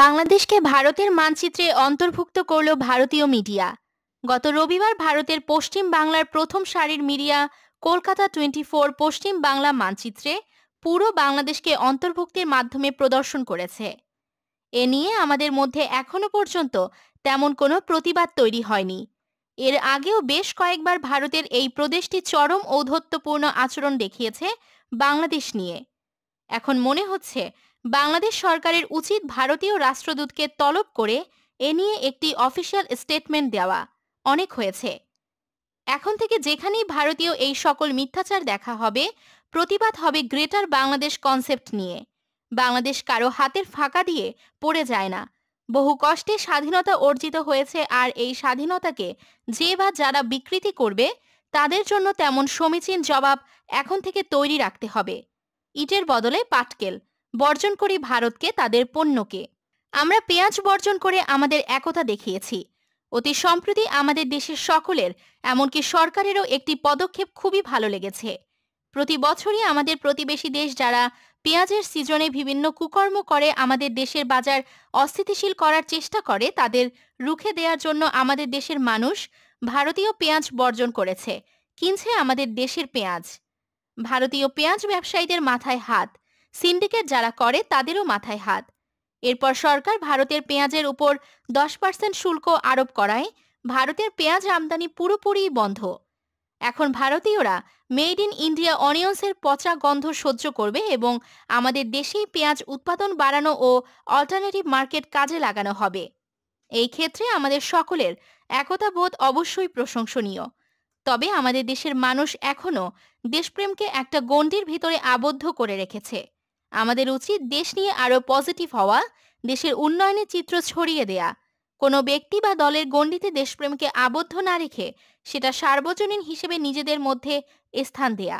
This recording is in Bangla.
বাংলাদেশকে ভারতের মানচিত্রে অন্তর্ভুক্ত করল ভারতীয় মিডিয়া গত রবিবার ভারতের পশ্চিম বাংলার প্রথম সারির মিডিয়া কলকাতা টোয়েন্টি ফোর পশ্চিম বাংলা মানচিত্রে পুরো বাংলাদেশকে অন্তর্ভুক্তির মাধ্যমে প্রদর্শন করেছে এ নিয়ে আমাদের মধ্যে এখনও পর্যন্ত তেমন কোনো প্রতিবাদ তৈরি হয়নি এর আগেও বেশ কয়েকবার ভারতের এই প্রদেশটি চরম ঔদ্ধত্যপূর্ণ আচরণ দেখিয়েছে বাংলাদেশ নিয়ে এখন মনে হচ্ছে বাংলাদেশ সরকারের উচিত ভারতীয় রাষ্ট্রদূতকে তলব করে এ নিয়ে একটি অফিসিয়াল স্টেটমেন্ট দেওয়া অনেক হয়েছে এখন থেকে যেখানেই ভারতীয় এই সকল মিথ্যাচার দেখা হবে প্রতিবাদ হবে গ্রেটার বাংলাদেশ কনসেপ্ট নিয়ে বাংলাদেশ কারো হাতের ফাঁকা দিয়ে পড়ে যায় না বহু কষ্টে স্বাধীনতা অর্জিত হয়েছে আর এই স্বাধীনতাকে যে বা যারা বিকৃতি করবে তাদের জন্য তেমন সমীচীন জবাব এখন থেকে তৈরি রাখতে হবে ইটের বদলে পাটকেল বর্জন করি ভারতকে তাদের পণ্যকে আমরা পেঁয়াজ বর্জন করে আমাদের একতা দেখিয়েছি অতি সম্প্রতি আমাদের দেশের সকলের এমনকি সরকারেরও একটি পদক্ষেপ খুবই ভালো লেগেছে প্রতি বছরই আমাদের প্রতিবেশী দেশ যারা পেঁয়াজের সিজনে বিভিন্ন কুকর্ম করে আমাদের দেশের বাজার অস্থিতিশীল করার চেষ্টা করে তাদের রুখে দেওয়ার জন্য আমাদের দেশের মানুষ ভারতীয় পেঁয়াজ বর্জন করেছে কিনছে আমাদের দেশের পেঁয়াজ ভারতীয় পেঁয়াজ ব্যবসায়ীদের মাথায় হাত সিন্ডিকেট যারা করে তাদেরও মাথায় হাত এরপর সরকার ভারতের পেঁয়াজের উপর দশ পার্সেন্ট শুল্ক আরোপ করায় ভারতের পেঁয়াজ আমদানি পুরোপুরি বন্ধ এখন ভারতীয়রা মেড ইন ইন্ডিয়া অনিয়ন্সের পচা গন্ধ সহ্য করবে এবং আমাদের দেশেই পেঁয়াজ উৎপাদন বাড়ানো ও অল্টারনেটিভ মার্কেট কাজে লাগানো হবে এই ক্ষেত্রে আমাদের সকলের একতাবোধ অবশ্যই প্রশংসনীয় তবে আমাদের দেশের মানুষ এখনও দেশপ্রেমকে একটা গণ্ডির ভিতরে আবদ্ধ করে রেখেছে আমাদের উচিত দেশ নিয়ে আরও পজিটিভ হওয়া দেশের উন্নয়নের চিত্র ছড়িয়ে দেয়া কোনো ব্যক্তি বা দলের গণ্ডিতে দেশপ্রেমকে আবদ্ধ না রেখে সেটা সার্বজনীন হিসেবে নিজেদের মধ্যে স্থান দেয়া